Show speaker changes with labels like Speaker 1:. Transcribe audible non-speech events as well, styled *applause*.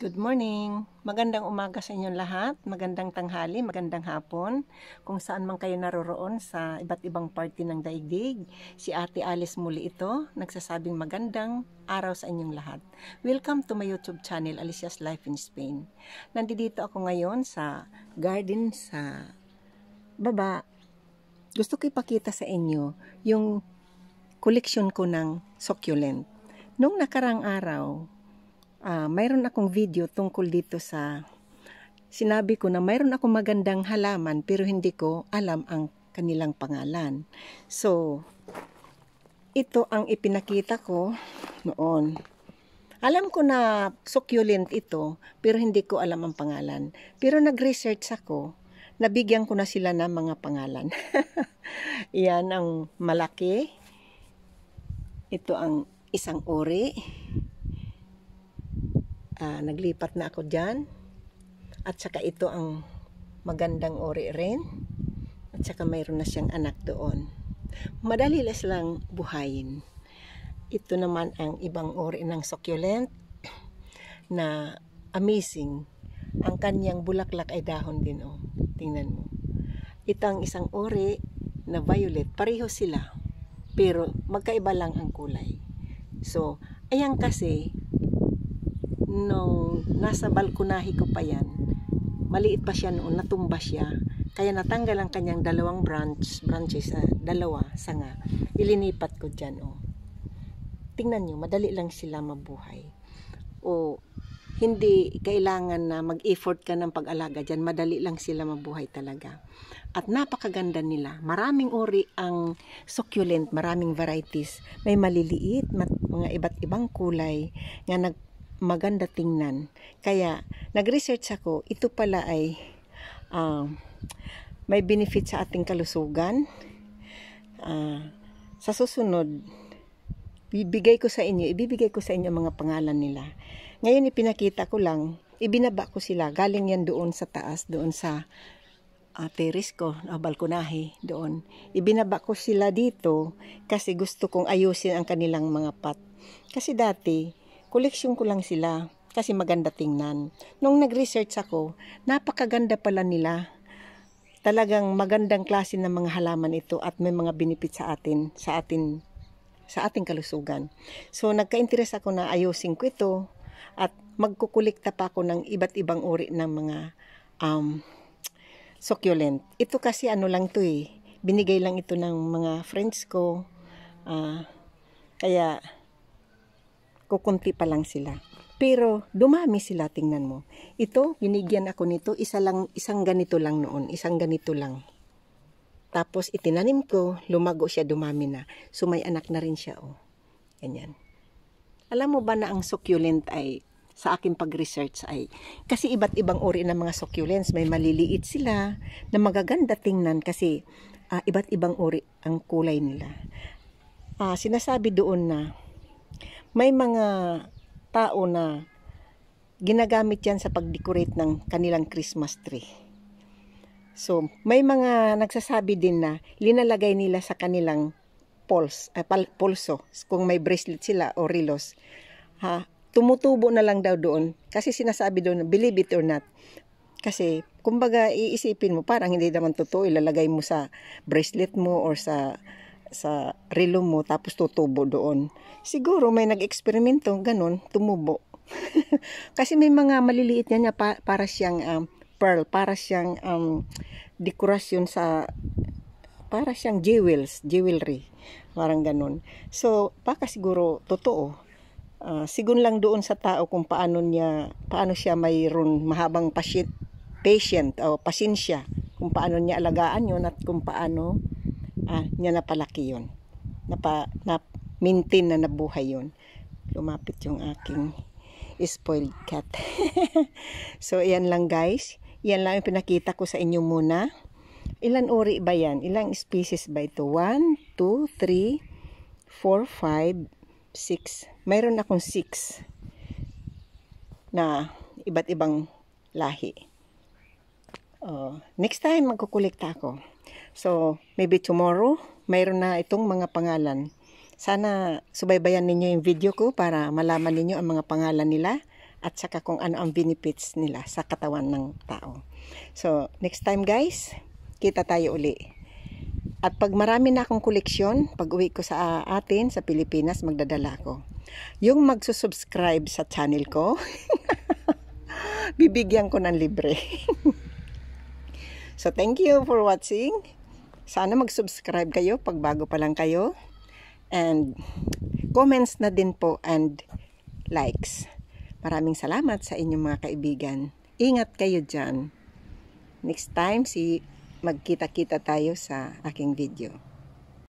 Speaker 1: Good morning! Magandang umaga sa inyong lahat, magandang tanghali, magandang hapon. Kung saan man kayo naroroon sa iba't ibang party ng daigdig, si Ate Alice muli ito, nagsasabing magandang araw sa inyong lahat. Welcome to my YouTube channel, Alicia's Life in Spain. Nandito ako ngayon sa garden sa baba. Gusto ko ipakita sa inyo yung collection ko ng succulent. Noong nakarang araw, uh, mayroon akong video tungkol dito sa sinabi ko na mayroon akong magandang halaman pero hindi ko alam ang kanilang pangalan. So, ito ang ipinakita ko noon. Alam ko na succulent ito, pero hindi ko alam ang pangalan. Pero nag-research ako, nabigyan ko na sila ng mga pangalan. *laughs* Iyan ang malaki. Ito ang isang uri uh, naglipat na ako dyan at saka ito ang magandang ori rin at saka mayroon na siyang anak doon madali lang buhayin ito naman ang ibang ori ng succulent *coughs* na amazing ang kanyang bulaklak ay dahon din oh. tingnan mo itang isang ori na violet pareho sila pero magkaiba lang ang kulay so ayan kasi no, nasa balkonahe ko pa yan. Maliit pa siya noon, natumba siya. Kaya natanggal ang kanyang dalawang branch, branches, uh, dalawa, sanga. Ilinipat ko dyan, oh. Tingnan nyo, madali lang sila mabuhay. O, hindi kailangan na mag-effort ka ng pag-alaga dyan. Madali lang sila mabuhay talaga. At napakaganda nila. Maraming uri ang succulent, maraming varieties. May maliliit, mga iba't ibang kulay nga nag maganda tingnan. Kaya nag-research ako, ito pala ay uh, may benefit sa ating kalusugan. Uh, sa susunod, bibigay ko sa inyo, ibibigay ko sa inyo mga pangalan nila. Ngayon ipinakita ko lang, ibinaba ko sila. Galing yan doon sa taas, doon sa uh, ah, teres ko, uh, balkonahe doon. Ibinaba ko sila dito kasi gusto kong ayusin ang kanilang mga pat. Kasi dati, koleksyon ko lang sila kasi maganda tingnan. Nung nag-research ako, napakaganda pala nila. Talagang magandang klase ng mga halaman ito at may mga benefit sa atin, sa atin sa ating kalusugan. So nagka interest ako na ayusin ko ito at magkukulikta pa ako ng iba't ibang uri ng mga um, succulent. Ito kasi ano lang to eh. Binigay lang ito ng mga friends ko. Uh, kaya kukunti pa lang sila. Pero dumami sila, tingnan mo. Ito, binigyan ako nito, isa lang, isang ganito lang noon, isang ganito lang. Tapos itinanim ko, lumago siya, dumami na. So may anak na rin siya, oh. Ganyan. Alam mo ba na ang succulent ay sa akin pag-research ay kasi iba't ibang uri ng mga succulents may maliliit sila na magaganda tingnan kasi uh, iba't ibang uri ang kulay nila uh, sinasabi doon na may mga tao na ginagamit yan sa pag-decorate ng kanilang Christmas tree. So, may mga nagsasabi din na linalagay nila sa kanilang pulse, uh, ah, pulso, kung may bracelet sila o rilos. Ha, tumutubo na lang daw doon kasi sinasabi doon, believe it or not. Kasi, kumbaga, iisipin mo, parang hindi naman totoo, ilalagay mo sa bracelet mo or sa sa relo mo tapos tutubo doon. Siguro may nag-eksperimento, ganun, tumubo. *laughs* Kasi may mga maliliit niya niya pa, para siyang um, pearl, para siyang um, dekorasyon sa para siyang jewels, jewelry. Parang ganun. So, baka siguro totoo. Uh, sigun lang doon sa tao kung paano niya paano siya mayroon mahabang patient, patient o pasensya kung paano niya alagaan yun at kung paano ah, niya napalaki yun. Napa, nap, maintain na nabuhay yun. Lumapit yung aking spoiled cat. *laughs* so, yan lang guys. Yan lang yung pinakita ko sa inyo muna. Ilan uri ba yan? Ilang species ba ito? 1, 2, 3, 4, 5, 6. Mayroon akong 6 na iba't ibang lahi. Oh, next time magkukolekta ako. So, maybe tomorrow, mayroon na itong mga pangalan. Sana subaybayan ninyo yung video ko para malaman ninyo ang mga pangalan nila at saka kung ano ang benefits nila sa katawan ng tao. So, next time guys, kita tayo uli. At pag marami na akong koleksyon, pag uwi ko sa atin, sa Pilipinas, magdadala ako. Yung magsusubscribe sa channel ko, *laughs* bibigyan ko ng libre. *laughs* so, thank you for watching. Sana mag-subscribe kayo pag bago pa lang kayo. And comments na din po and likes. Maraming salamat sa inyong mga kaibigan. Ingat kayo dyan. Next time, si magkita-kita tayo sa aking video.